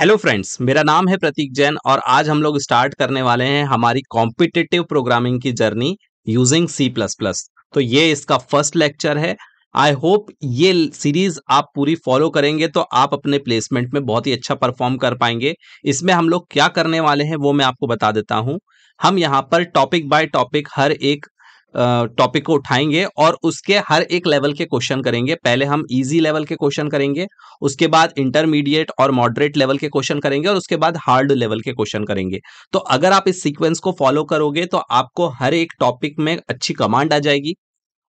hello friends मेरा नाम है प्रतीक जैन और आज हम लोग स्टार्ट करने वाले हैं हमारी कॉम्पिटेटिव प्रोग्रामिंग की journey using C plus plus तो ये इसका फर्स्ट लेक्चर है आई होप ये सीरीज आप पूरी फॉलो करेंगे तो आप अपने प्लेसमेंट में बहुत ही अच्छा परफॉर्म कर पाएंगे इसमें हम लोग क्या करने वाले हैं वो मैं आपको बता देता हूँ हम यहाँ पर टॉपिक बाय टॉपिक हर एक टॉपिक को उठाएंगे और उसके हर एक लेवल के क्वेश्चन करेंगे पहले हम इजी लेवल के क्वेश्चन करेंगे उसके बाद इंटरमीडिएट और मॉडरेट लेवल के क्वेश्चन करेंगे और उसके बाद हार्ड लेवल के क्वेश्चन करेंगे तो अगर आप इस सीक्वेंस को फॉलो करोगे तो आपको हर एक टॉपिक में अच्छी कमांड आ जाएगी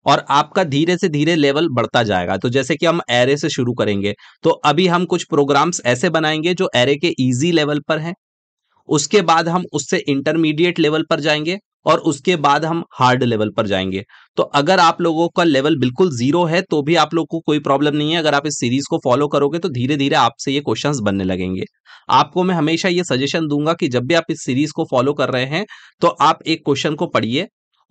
और आपका धीरे से धीरे लेवल बढ़ता जाएगा तो जैसे कि हम एरे से शुरू करेंगे तो अभी हम कुछ प्रोग्राम्स ऐसे बनाएंगे जो एरे के इजी लेवल पर हैं उसके बाद हम उससे इंटरमीडिएट लेवल पर जाएंगे और उसके बाद हम हार्ड लेवल पर जाएंगे तो अगर आप लोगों का लेवल बिल्कुल जीरो है तो भी आप लोग को कोई प्रॉब्लम नहीं है अगर आप इस सीरीज को फॉलो करोगे तो धीरे धीरे आपसे ये क्वेश्चन बनने लगेंगे आपको मैं हमेशा ये सजेशन दूंगा कि जब भी आप इस सीरीज को फॉलो कर रहे हैं तो आप एक क्वेश्चन को पढ़िए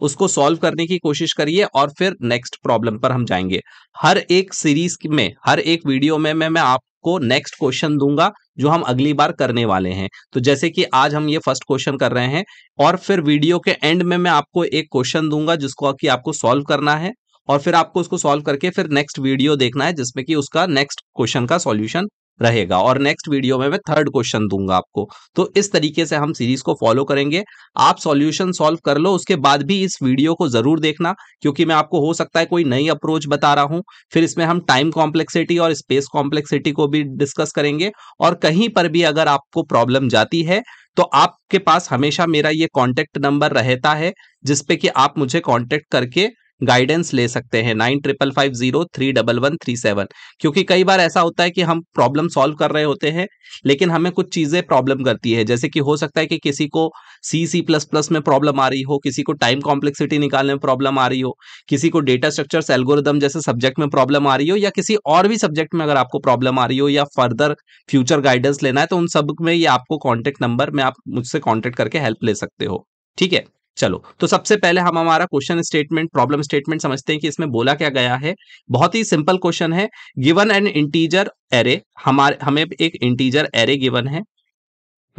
उसको सॉल्व करने की कोशिश करिए और फिर नेक्स्ट प्रॉब्लम पर हम जाएंगे हर एक सीरीज में हर एक वीडियो में मैं मैं आपको नेक्स्ट क्वेश्चन दूंगा जो हम अगली बार करने वाले हैं तो जैसे कि आज हम ये फर्स्ट क्वेश्चन कर रहे हैं और फिर वीडियो के एंड में मैं आपको एक क्वेश्चन दूंगा जिसको कि आपको सॉल्व करना है और फिर आपको उसको सॉल्व करके फिर नेक्स्ट वीडियो देखना है जिसमें कि उसका नेक्स्ट क्वेश्चन का सॉल्यूशन रहेगा और नेक्स्ट वीडियो में मैं थर्ड क्वेश्चन दूंगा आपको तो इस तरीके से हम सीरीज को फॉलो करेंगे आप सॉल्यूशन सॉल्व कर लो उसके बाद भी इस वीडियो को जरूर देखना क्योंकि मैं आपको हो सकता है कोई नई अप्रोच बता रहा हूं फिर इसमें हम टाइम कॉम्प्लेक्सिटी और स्पेस कॉम्प्लेक्सिटी को भी डिस्कस करेंगे और कहीं पर भी अगर आपको प्रॉब्लम जाती है तो आपके पास हमेशा मेरा ये कॉन्टेक्ट नंबर रहता है जिसपे कि आप मुझे कॉन्टेक्ट करके गाइडेंस ले सकते हैं nine triple five zero three double one three seven क्योंकि कई बार ऐसा होता है कि हम प्रॉब्लम सॉल्व कर रहे होते हैं लेकिन हमें कुछ चीज़ें प्रॉब्लम करती है जैसे कि हो सकता है कि किसी को सी सी प्लस प्लस में प्रॉब्लम आ रही हो किसी को टाइम कॉम्प्लेक्सिटी निकालने में प्रॉब्लम आ रही हो किसी को डेटा स्ट्रक्चर एल्गोरिदम जैसे सब्जेक्ट में प्रॉब्लम आ रही हो या किसी और भी सब्जेक्ट में अगर आपको प्रॉब्लम आ रही हो या फर्दर फ्यूचर गाइडेंस लेना है तो उन सब में ये आपको कॉन्टैक्ट नंबर में आप मुझसे कॉन्टेक्ट करके हेल्प ले सकते हो ठीक है चलो तो सबसे पहले हम हमारा क्वेश्चन स्टेटमेंट प्रॉब्लम स्टेटमेंट समझते हैं कि इसमें बोला क्या गया है बहुत ही सिंपल क्वेश्चन है गिवन एन इंटीजर एरे हमारे हमें एक इंटीजर एरे गिवन है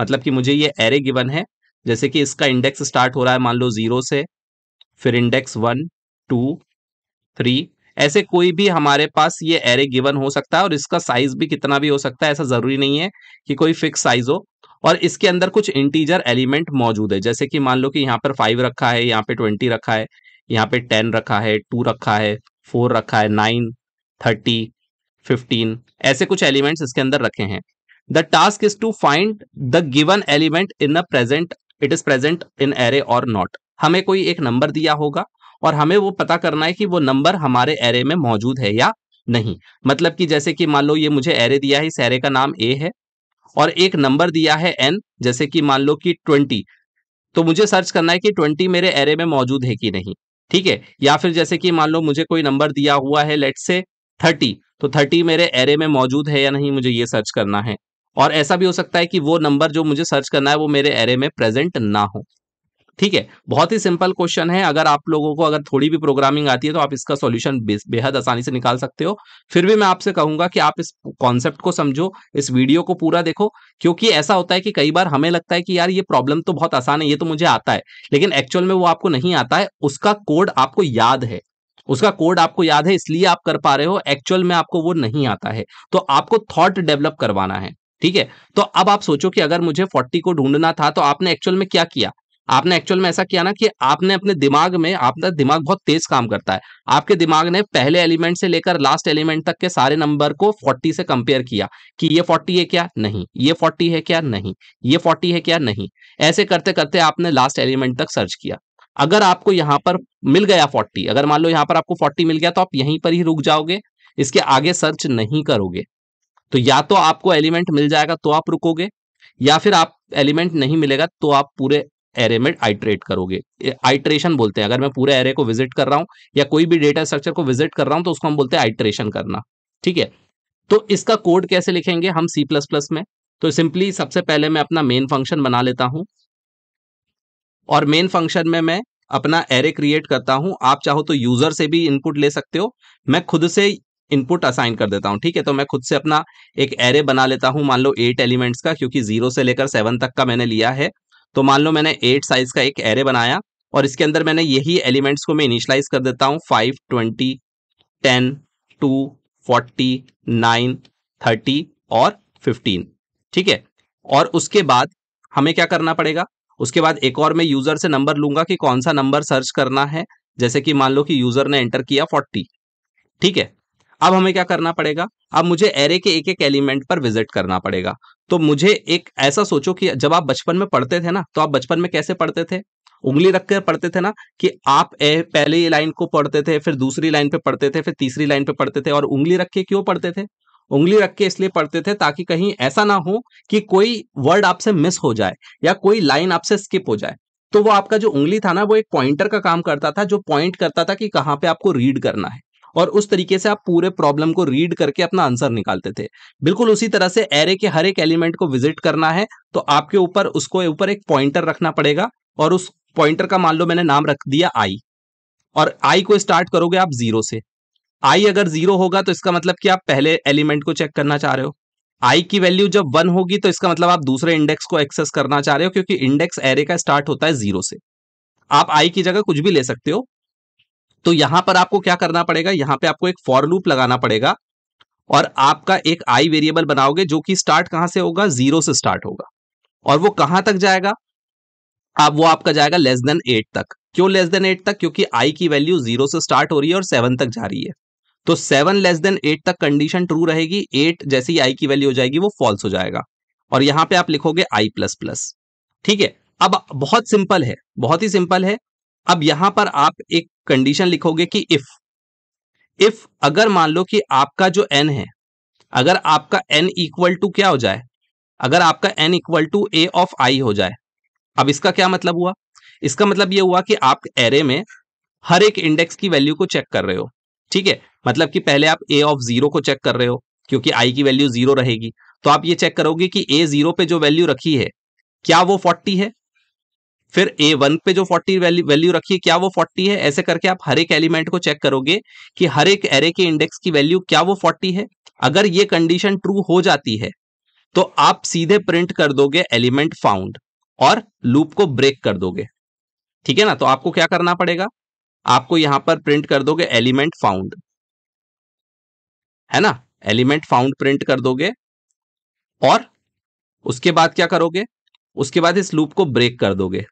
मतलब कि मुझे ये एरे गिवन है जैसे कि इसका इंडेक्स स्टार्ट हो रहा है मान लो जीरो से फिर इंडेक्स वन टू थ्री ऐसे कोई भी हमारे पास ये एरे गिवन हो सकता है और इसका साइज भी कितना भी हो सकता है ऐसा जरूरी नहीं है कि कोई फिक्स साइज हो और इसके अंदर कुछ इंटीजर एलिमेंट मौजूद है जैसे कि मान लो कि यहाँ पर फाइव रखा है यहाँ पे ट्वेंटी रखा है यहाँ पे टेन रखा है टू रखा है फोर रखा है नाइन थर्टी फिफ्टीन ऐसे कुछ एलिमेंट्स इसके अंदर रखे हैं the task is to find the given element in a present it is present in array और नॉट हमें कोई एक नंबर दिया होगा और हमें वो पता करना है कि वो नंबर हमारे एरे में मौजूद है या नहीं मतलब कि जैसे कि मान लो ये मुझे एरे दिया है इस एरे का नाम ए है और एक नंबर दिया है एन जैसे कि मान लो कि ट्वेंटी तो मुझे सर्च करना है कि ट्वेंटी मेरे एरे में मौजूद है कि नहीं ठीक है या फिर जैसे कि मान लो मुझे कोई नंबर दिया हुआ है लेट से थर्टी तो थर्टी मेरे एरे में मौजूद है या नहीं मुझे ये सर्च करना है और ऐसा भी हो सकता है कि वो नंबर जो मुझे सर्च करना है वो मेरे एरे में प्रेजेंट ना हो ठीक है बहुत ही सिंपल क्वेश्चन है अगर आप लोगों को अगर थोड़ी भी प्रोग्रामिंग आती है तो आप इसका सॉल्यूशन बेहद आसानी से निकाल सकते हो फिर भी मैं आपसे कहूंगा कि आप इस कॉन्सेप्ट को समझो इस वीडियो को पूरा देखो क्योंकि ऐसा होता है कि कई बार हमें लगता है कि यार ये प्रॉब्लम तो बहुत आसान है ये तो मुझे आता है लेकिन एक्चुअल में वो आपको नहीं आता है उसका कोड आपको याद है उसका कोड आपको याद है इसलिए आप कर पा रहे हो एक्चुअल में आपको वो नहीं आता है तो आपको थॉट डेवलप करवाना है ठीक है तो अब आप सोचो कि अगर मुझे 40 को ढूंढना था तो आपने एक्चुअल में क्या किया आपने एक्चुअल में ऐसा किया ना कि आपने अपने दिमाग में आपका दिमाग बहुत तेज काम करता है आपके दिमाग ने पहले एलिमेंट से लेकर लास्ट एलिमेंट तक के सारे नंबर को 40 से कंपेयर किया कि ये 40 है क्या नहीं ये 40 है क्या नहीं ये 40 है क्या नहीं ऐसे करते करते आपने लास्ट एलिमेंट तक सर्च किया अगर आपको यहाँ पर मिल गया फोर्टी अगर मान लो यहाँ पर आपको फोर्टी मिल गया तो आप यहीं पर ही रुक जाओगे इसके आगे सर्च नहीं करोगे तो या तो आपको एलिमेंट मिल जाएगा तो आप रुकोगे या फिर आप एलिमेंट नहीं मिलेगा तो आप पूरे एरे में आइट्रेट करोगे आइट्रेशन बोलते हैं अगर मैं पूरे एरे को विजिट कर रहा हूँ या कोई भी डेटा स्ट्रक्चर को विजिट कर रहा हूँ तो उसको हम बोलते हैं आइट्रेशन करना ठीक है तो इसका कोड कैसे लिखेंगे हम सी प्लस प्लस में तो सिंपली सबसे पहले मैं अपना मेन फंक्शन बना लेता हूं और मेन फंक्शन में मैं अपना एरे क्रिएट करता हूँ आप चाहो तो यूजर से भी इनपुट ले सकते हो मैं खुद से इनपुट असाइन कर देता हूँ ठीक है तो मैं खुद से अपना एक एरे बना लेता हूँ मान लो एट एलिमेंट्स का क्योंकि जीरो से लेकर सेवन तक का मैंने लिया है तो मान लो मैंने एट साइज का एक एरे बनाया और इसके अंदर मैंने यही एलिमेंट्स को मैं इनिशलाइज कर देता हूँ five twenty ten two forty nine thirty और फिफ्टीन ठीक है और उसके बाद हमें क्या करना पड़ेगा उसके बाद एक और मैं यूजर से नंबर लूंगा कि कौन सा नंबर सर्च करना है जैसे कि मान लो कि यूजर ने एंटर किया फोर्टी ठीक है अब हमें क्या करना पड़ेगा अब मुझे एरे के एक एक एलिमेंट पर विजिट करना पड़ेगा तो मुझे एक ऐसा सोचो कि जब आप बचपन में पढ़ते थे ना तो आप बचपन में कैसे पढ़ते थे उंगली रखकर पढ़ते थे ना कि आप ए, पहले लाइन को पढ़ते थे फिर दूसरी लाइन पे पढ़ते थे फिर तीसरी लाइन पे पढ़ते थे और उंगली रख के क्यों पढ़ते थे उंगली रख के इसलिए पढ़ते थे ताकि कहीं ऐसा ना हो कि कोई वर्ड आपसे मिस हो जाए या कोई लाइन आपसे स्किप हो जाए तो वो आपका जो उंगली था ना वो एक पॉइंटर का काम करता था जो पॉइंट करता था कि कहाँ पे आपको रीड करना है और उस तरीके से आप पूरे प्रॉब्लम को रीड करके अपना आंसर निकालते थे बिल्कुल उसी तरह से एरे के हर एक एलिमेंट को विजिट करना है तो आपके ऊपर उसको ऊपर एक पॉइंटर रखना पड़ेगा और उस पॉइंटर का मान लो मैंने नाम रख दिया आई और आई को स्टार्ट करोगे आप जीरो से आई अगर जीरो होगा तो इसका मतलब कि आप पहले एलिमेंट को चेक करना चाह रहे हो आई की वैल्यू जब वन होगी तो इसका मतलब आप दूसरे इंडेक्स को एक्सेस करना चाह रहे हो क्योंकि इंडेक्स एरे का स्टार्ट होता है जीरो से आप आई की जगह कुछ भी ले सकते हो तो यहां पर आपको क्या करना पड़ेगा यहां पे आपको एक फॉर लूप लगाना पड़ेगा और आपका एक आई वेरिएबल बनाओगे जो कि स्टार्ट कहां से होगा जीरो से स्टार्ट होगा और वो कहां तक जाएगा अब वो आपका जाएगा लेस देन एट तक क्यों लेस देन एट तक क्योंकि आई की वैल्यू जीरो से स्टार्ट हो रही है और सेवन तक जा रही है तो सेवन लेस देन एट तक कंडीशन ट्रू रहेगी एट जैसे ही आई की वैल्यू हो जाएगी वो फॉल्स हो जाएगा और यहां पे आप लिखोगे आई प्लस प्लस ठीक है अब बहुत सिंपल है बहुत ही सिंपल है अब यहां पर आप एक कंडीशन लिखोगे कि इफ इफ अगर मान लो कि आपका जो एन है अगर आपका एन इक्वल टू क्या हो जाए अगर आपका N equal to A of I हो जाए अब इसका क्या मतलब हुआ इसका मतलब यह हुआ कि आप एरे में हर एक इंडेक्स की वैल्यू को चेक कर रहे हो ठीक है मतलब कि पहले आप ए ऑफ जीरो को चेक कर रहे हो क्योंकि आई की वैल्यू जीरो रहेगी तो आप ये चेक करोगे कि ए जीरो पे जो वैल्यू रखी है क्या वो फोर्टी है फिर ए वन पे जो फोर्टी वैल्यू वैल्यू रखी है क्या वो फोर्टी है ऐसे करके आप हर एक एलिमेंट को चेक करोगे कि हर एक एरे के इंडेक्स की वैल्यू क्या वो फोर्टी है अगर ये कंडीशन ट्रू हो जाती है तो आप सीधे प्रिंट कर दोगे एलिमेंट फाउंड और लूप को ब्रेक कर दोगे ठीक है ना तो आपको क्या करना पड़ेगा आपको यहां पर प्रिंट कर दोगे एलिमेंट फाउंड है ना एलिमेंट फाउंड प्रिंट कर दोगे और उसके बाद क्या करोगे उसके बाद इस लूप को ब्रेक कर दोगे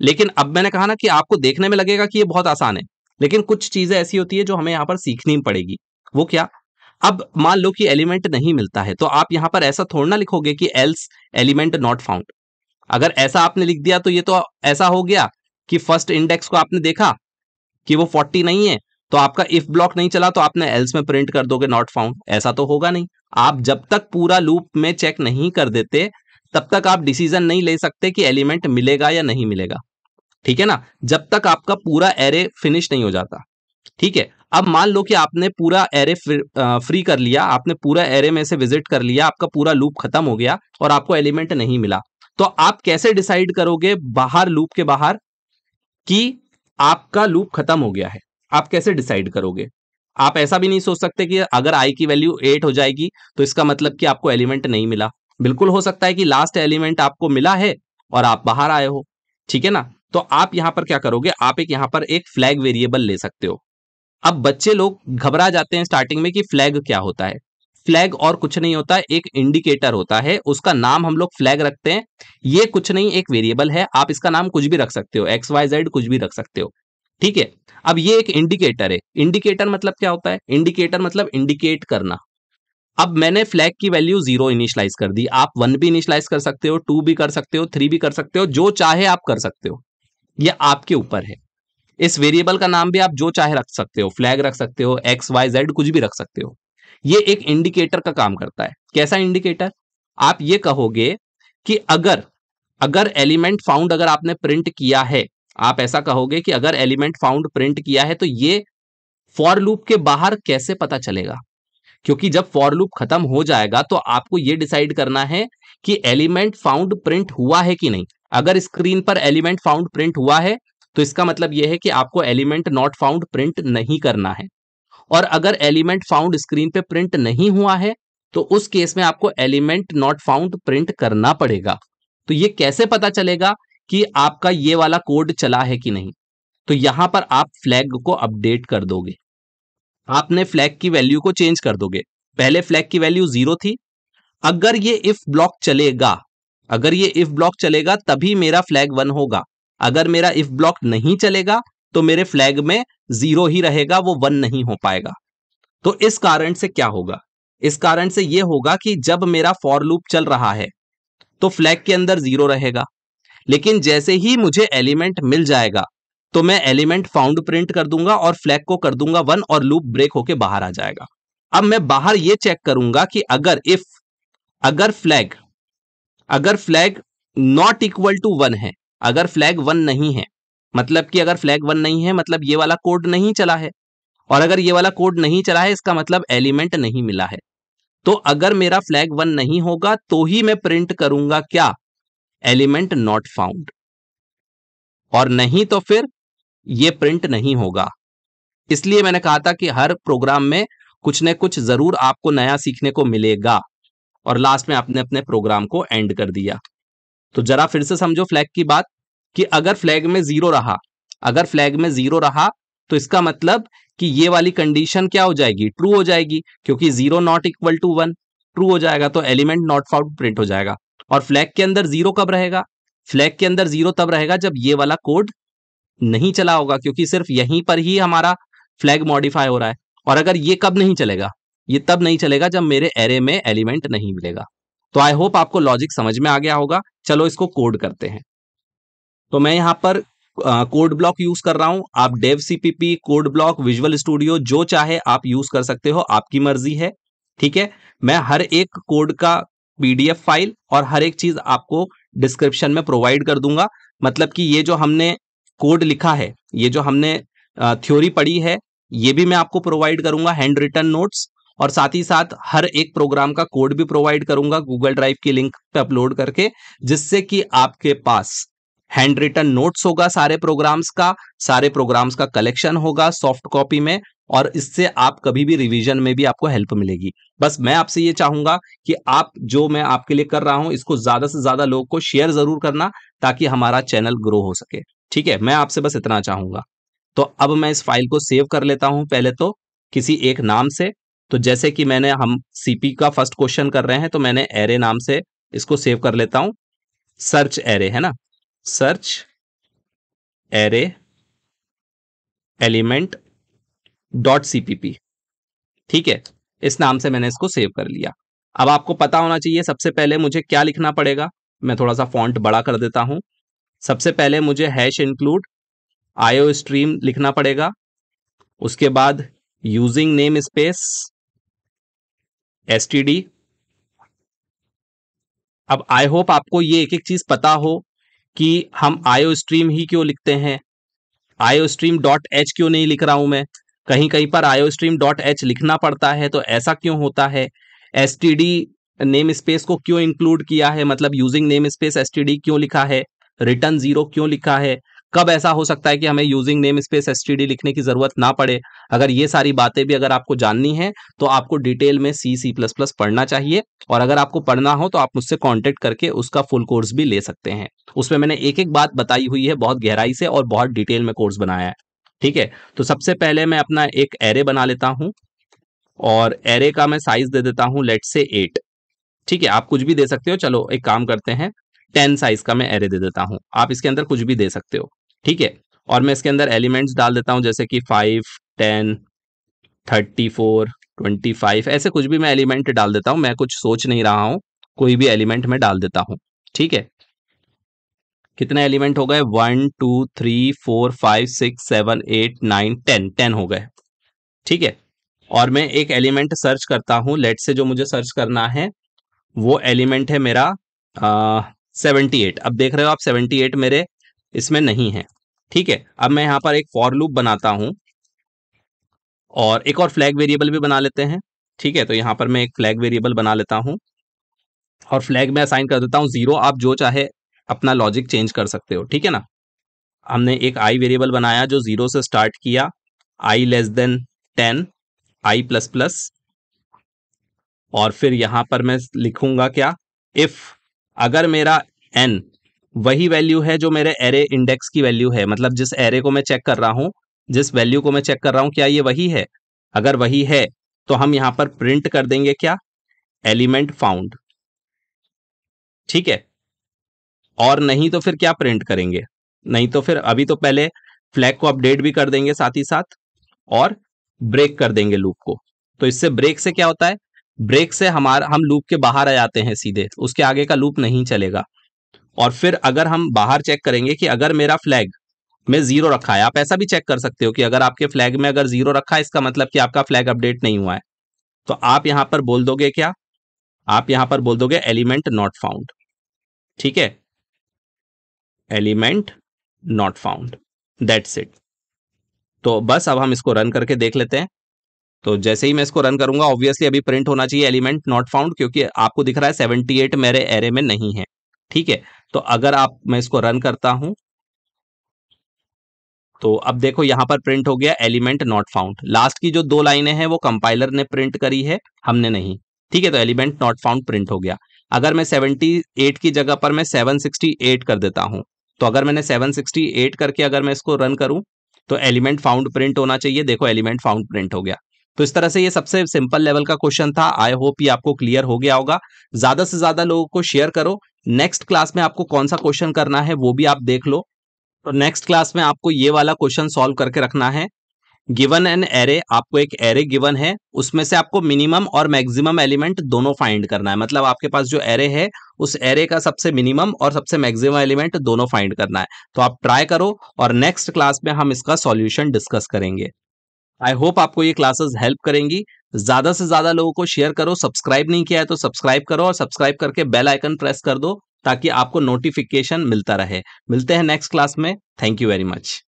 लेकिन अब मैंने कहा ना कि आपको देखने में लगेगा कि ये बहुत आसान है लेकिन कुछ चीजें ऐसी होती है जो हमें यहाँ पर सीखनी पड़ेगी वो क्या अब मान लो कि एलिमेंट नहीं मिलता है तो आप यहाँ पर ऐसा थोड़ा ना लिखोगे कि एल्स एलिमेंट नॉट फाउंड अगर ऐसा आपने लिख दिया तो ये तो ऐसा हो गया कि फर्स्ट इंडेक्स को आपने देखा कि वो फोर्टी नहीं है तो आपका इफ ब्लॉक नहीं चला तो आपने एल्स में प्रिंट कर दोगे नॉट फाउंड ऐसा तो होगा नहीं आप जब तक पूरा लूप में चेक नहीं कर देते तब तक आप डिसीजन नहीं ले सकते कि एलिमेंट मिलेगा या नहीं मिलेगा ठीक है ना जब तक आपका पूरा एरे फिनिश नहीं हो जाता ठीक है अब मान लो कि आपने पूरा एरे फ्री कर लिया आपने पूरा एरे में से विजिट कर लिया आपका पूरा लूप खत्म हो गया और आपको एलिमेंट नहीं मिला तो आप कैसे डिसाइड करोगे बाहर लूप के बाहर कि आपका लूप खत्म हो गया है आप कैसे डिसाइड करोगे आप ऐसा भी नहीं सोच सकते कि अगर आई की वैल्यू एट हो जाएगी तो इसका मतलब कि आपको एलिमेंट नहीं मिला बिल्कुल हो सकता है कि लास्ट एलिमेंट आपको मिला है और आप बाहर आए हो ठीक है ना तो आप यहां पर क्या करोगे आप एक यहां पर एक फ्लैग वेरिएबल ले सकते हो अब बच्चे लोग घबरा जाते हैं स्टार्टिंग में कि फ्लैग क्या होता है फ्लैग और कुछ नहीं होता है एक इंडिकेटर होता है उसका नाम हम लोग फ्लैग रखते हैं ये कुछ नहीं एक वेरिएबल है आप इसका नाम कुछ भी रख सकते हो एक्स वाई जेड कुछ भी रख सकते हो ठीक है अब ये एक इंडिकेटर है इंडिकेटर मतलब क्या होता है इंडिकेटर मतलब इंडिकेट करना अब मैंने फ्लैग की वैल्यू जीरो इनिशियलाइज कर दी आप वन भी इनिशलाइज कर सकते हो टू भी कर सकते हो थ्री भी कर सकते हो जो चाहे आप कर सकते हो ये आपके ऊपर है इस वेरिएबल का नाम भी आप जो चाहे रख सकते हो फ्लैग रख सकते हो एक्स वाई जेड कुछ भी रख सकते हो ये एक इंडिकेटर का काम करता है कैसा इंडिकेटर आप ये कहोगे कि अगर अगर एलिमेंट फाउंड अगर आपने प्रिंट किया है आप ऐसा कहोगे कि अगर एलिमेंट फाउंड प्रिंट किया है तो ये फॉर लूप के बाहर कैसे पता चलेगा क्योंकि जब फॉर लूप खत्म हो जाएगा तो आपको ये डिसाइड करना है कि एलिमेंट फाउंड प्रिंट हुआ है कि नहीं अगर स्क्रीन पर एलिमेंट फाउंड प्रिंट हुआ है तो इसका मतलब यह है कि आपको एलिमेंट नॉट फाउंड प्रिंट नहीं करना है और अगर एलिमेंट फाउंड स्क्रीन पे प्रिंट नहीं हुआ है तो उस केस में आपको एलिमेंट नॉट फाउंड प्रिंट करना पड़ेगा तो ये कैसे पता चलेगा कि आपका ये वाला कोड चला है कि नहीं तो यहां पर आप फ्लैग को अपडेट कर दोगे आपने फ्लैग की वैल्यू को चेंज कर दोगे पहले फ्लैग की वैल्यू जीरो थी अगर ये इफ ब्लॉक चलेगा अगर ये इफ ब्लॉक चलेगा तभी मेरा फ्लैग वन होगा अगर मेरा इफ ब्लॉक नहीं चलेगा तो मेरे फ्लैग में जीरो ही रहेगा वो वन नहीं हो पाएगा तो इस कारण से क्या होगा इस कारण से ये होगा कि जब मेरा फॉर लूप चल रहा है तो फ्लैग के अंदर जीरो रहेगा लेकिन जैसे ही मुझे एलिमेंट मिल जाएगा तो मैं एलिमेंट फाउंड प्रिंट कर दूंगा और फ्लैग को कर दूंगा वन और लूप ब्रेक होके बाहर आ जाएगा अब मैं बाहर ये चेक करूंगा कि अगर इफ अगर फ्लैग अगर flag not equal to one है अगर फ्लैग वन नहीं है मतलब कि अगर फ्लैग वन नहीं है मतलब ये वाला कोड नहीं चला है और अगर ये वाला कोड नहीं चला है इसका मतलब एलिमेंट नहीं मिला है तो अगर मेरा फ्लैग वन नहीं होगा तो ही मैं प्रिंट करूंगा क्या एलिमेंट नॉट फाउंड और नहीं तो फिर ये प्रिंट नहीं होगा इसलिए मैंने कहा था कि हर प्रोग्राम में कुछ न कुछ जरूर आपको नया सीखने को मिलेगा और लास्ट में आपने अपने प्रोग्राम को एंड कर दिया तो जरा फिर से समझो फ्लैग की बात कि अगर फ्लैग में जीरो रहा अगर फ्लैग में जीरो रहा तो इसका मतलब कि ये वाली कंडीशन क्या हो जाएगी ट्रू हो जाएगी क्योंकि zero not equal to one true हो जाएगा तो एलिमेंट नॉट फाउट प्रिंट हो जाएगा और फ्लैग के अंदर जीरो कब रहेगा फ्लैग के अंदर जीरो तब रहेगा जब ये वाला कोड नहीं चला होगा क्योंकि सिर्फ यहीं पर ही हमारा फ्लैग मॉडिफाई हो रहा है और अगर ये कब नहीं चलेगा ये तब नहीं चलेगा जब मेरे एरे में एलिमेंट नहीं मिलेगा तो आई होप आपको लॉजिक समझ में आ गया होगा चलो इसको कोड करते हैं तो मैं यहाँ पर कोड ब्लॉक यूज कर रहा हूं आप dev CPP code block visual studio जो चाहे आप यूज कर सकते हो आपकी मर्जी है ठीक है मैं हर एक कोड का पीडीएफ फाइल और हर एक चीज आपको डिस्क्रिप्शन में प्रोवाइड कर दूंगा मतलब कि ये जो हमने कोड लिखा है ये जो हमने थ्योरी पढ़ी है ये भी मैं आपको प्रोवाइड करूंगा हैंड रिटर्न नोट्स और साथ ही साथ हर एक प्रोग्राम का कोड भी प्रोवाइड करूंगा गूगल ड्राइव की लिंक पे अपलोड करके जिससे कि आपके पास हैंड रिटन नोट्स होगा सारे प्रोग्राम्स का सारे प्रोग्राम्स का कलेक्शन होगा सॉफ्ट कॉपी में और इससे आप कभी भी रिवीजन में भी आपको हेल्प मिलेगी बस मैं आपसे ये चाहूंगा कि आप जो मैं आपके लिए कर रहा हूं इसको ज्यादा से ज्यादा लोगों को शेयर जरूर करना ताकि हमारा चैनल ग्रो हो सके ठीक है मैं आपसे बस इतना चाहूंगा तो अब मैं इस फाइल को सेव कर लेता हूं पहले तो किसी एक नाम से तो जैसे कि मैंने हम सीपी का फर्स्ट क्वेश्चन कर रहे हैं तो मैंने एरे नाम से इसको सेव कर लेता हूं सर्च एरे है ना search array element dot CPP ठीक है इस नाम से मैंने इसको सेव कर लिया अब आपको पता होना चाहिए सबसे पहले मुझे क्या लिखना पड़ेगा मैं थोड़ा सा फॉन्ट बड़ा कर देता हूं सबसे पहले मुझे हैश इंक्लूड आयो स्ट्रीम लिखना पड़ेगा उसके बाद यूजिंग नेम स्पेस एस अब आई होप आपको ये एक एक चीज पता हो कि हम आयो स्ट्रीम ही क्यों लिखते हैं आयो स्ट्रीम डॉट एच क्यों नहीं लिख रहा हूं मैं कहीं कहीं पर आयो स्ट्रीम डॉट एच लिखना पड़ता है तो ऐसा क्यों होता है एस नेम स्पेस को क्यों इंक्लूड किया है मतलब यूजिंग नेम स्पेस एस क्यों लिखा है रिटर्न जीरो क्यों लिखा है कब ऐसा हो सकता है कि हमें यूजिंग नेम स्पेस एस लिखने की जरूरत ना पड़े अगर ये सारी बातें भी अगर आपको जाननी है तो आपको डिटेल में सी सी प्लस प्लस पढ़ना चाहिए और अगर आपको पढ़ना हो तो आप मुझसे कॉन्टेक्ट करके उसका फुल कोर्स भी ले सकते हैं उसमें मैंने एक एक बात बताई हुई है बहुत गहराई से और बहुत डिटेल में कोर्स बनाया है ठीक है तो सबसे पहले मैं अपना एक एरे बना लेता हूँ और एरे का मैं साइज दे देता हूँ लेट से एट ठीक है आप कुछ भी दे सकते हो चलो एक काम करते हैं टेन साइज का मैं एरे दे देता हूँ आप इसके अंदर कुछ भी दे सकते हो ठीक है और मैं इसके अंदर एलिमेंट्स डाल देता हूँ जैसे कि five ten thirty four twenty five ऐसे कुछ भी मैं एलिमेंट डाल देता हूँ मैं कुछ सोच नहीं रहा हूँ कोई भी एलिमेंट मैं डाल देता हूँ ठीक है कितने एलिमेंट हो गए one two three four five six seven eight nine ten ten हो गए ठीक है और मैं एक एलिमेंट सर्च करता हूँ लेट से जो मुझे सर्च करना है वो एलिमेंट है मेरा सेवेंटी एट अब देख रहे हो आप सेवेंटी एट मेरे इसमें नहीं है ठीक है अब मैं यहाँ पर एक फॉर लूप बनाता हूं और एक और फ्लैग वेरिएबल भी बना लेते हैं ठीक है तो यहाँ पर मैं एक फ्लैग वेरिएबल बना लेता हूं और फ्लैग में असाइन कर देता हूं जीरो आप जो चाहे अपना लॉजिक चेंज कर सकते हो ठीक है ना हमने एक आई वेरिएबल बनाया जो जीरो से स्टार्ट किया I less than ten I plus plus और फिर यहां पर मैं लिखूंगा क्या इफ अगर मेरा एन वही वैल्यू है जो मेरे एरे इंडेक्स की वैल्यू है मतलब जिस एरे को मैं चेक कर रहा हूँ जिस वैल्यू को मैं चेक कर रहा हूँ क्या ये वही है अगर वही है तो हम यहाँ पर प्रिंट कर देंगे क्या एलिमेंट फाउंड ठीक है और नहीं तो फिर क्या प्रिंट करेंगे नहीं तो फिर अभी तो पहले फ्लैग को अपडेट भी कर देंगे साथ ही साथ और ब्रेक कर देंगे लूप को तो इससे ब्रेक से क्या होता है ब्रेक से हमारा हम लूप के बाहर आ जाते हैं सीधे उसके आगे का लूप नहीं चलेगा और फिर अगर हम बाहर चेक करेंगे कि अगर मेरा फ्लैग में जीरो रखा है आप ऐसा भी चेक कर सकते हो कि अगर आपके फ्लैग में अगर जीरो रखा है इसका मतलब कि आपका फ्लैग अपडेट नहीं हुआ है तो आप यहां पर बोल दोगे क्या आप यहां पर बोल दोगे एलिमेंट नॉट फाउंड ठीक है element not found that's it तो बस अब हम इसको रन करके देख लेते हैं तो जैसे ही मैं इसको रन करूंगा ऑब्वियसली अभी प्रिंट होना चाहिए एलिमेंट नॉट फाउंड क्योंकि आपको दिख रहा है सेवेंटी एट मेरे एरे में नहीं है ठीक है तो अगर आप मैं इसको रन करता हूं तो अब देखो यहां पर प्रिंट हो गया एलिमेंट नॉट फाउंड लास्ट की जो दो लाइनें हैं वो कंपाइलर ने प्रिंट करी है हमने नहीं ठीक है तो एलिमेंट नॉट फाउंड प्रिंट हो गया अगर मैं 78 की जगह पर मैं 768 कर देता हूं तो अगर मैंने 768 करके अगर मैं इसको रन करूं तो एलिमेंट फाउंड प्रिंट होना चाहिए देखो एलिमेंट फाउंड प्रिंट हो गया तो इस तरह से ये सबसे सिंपल लेवल का क्वेश्चन था आई होप ये आपको क्लियर हो गया होगा ज्यादा से ज्यादा लोगों को शेयर करो नेक्स्ट क्लास में आपको कौन सा क्वेश्चन करना है वो भी आप देख लो तो नेक्स्ट क्लास में आपको ये वाला क्वेश्चन सॉल्व करके रखना है गिवन एन एरे आपको एक एरे गिवन है उसमें से आपको मिनिमम और मैक्सिमम एलिमेंट दोनों फाइंड करना है मतलब आपके पास जो एरे है उस एरे का सबसे मिनिमम और सबसे मैक्सिमम एलिमेंट दोनों फाइंड करना है तो आप ट्राई करो और नेक्स्ट क्लास में हम इसका सॉल्यूशन डिस्कस करेंगे आई होप आपको ये क्लासेस हेल्प करेंगी ज्यादा से ज्यादा लोगों को शेयर करो सब्सक्राइब नहीं किया है तो सब्सक्राइब करो और सब्सक्राइब करके बेल आइकन प्रेस कर दो ताकि आपको नोटिफिकेशन मिलता रहे मिलते हैं नेक्स्ट क्लास में थैंक यू वेरी मच